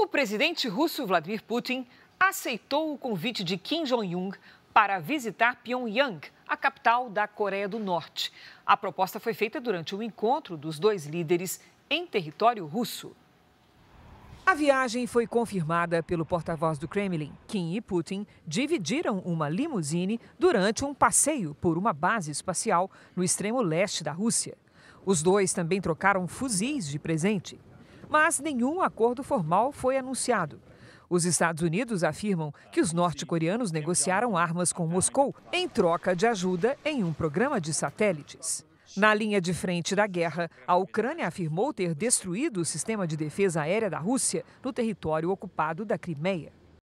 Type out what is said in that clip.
O presidente russo Vladimir Putin aceitou o convite de Kim Jong-un para visitar Pyongyang, a capital da Coreia do Norte. A proposta foi feita durante o encontro dos dois líderes em território russo. A viagem foi confirmada pelo porta-voz do Kremlin. Kim e Putin dividiram uma limusine durante um passeio por uma base espacial no extremo leste da Rússia. Os dois também trocaram fuzis de presente mas nenhum acordo formal foi anunciado. Os Estados Unidos afirmam que os norte-coreanos negociaram armas com Moscou em troca de ajuda em um programa de satélites. Na linha de frente da guerra, a Ucrânia afirmou ter destruído o sistema de defesa aérea da Rússia no território ocupado da Crimeia.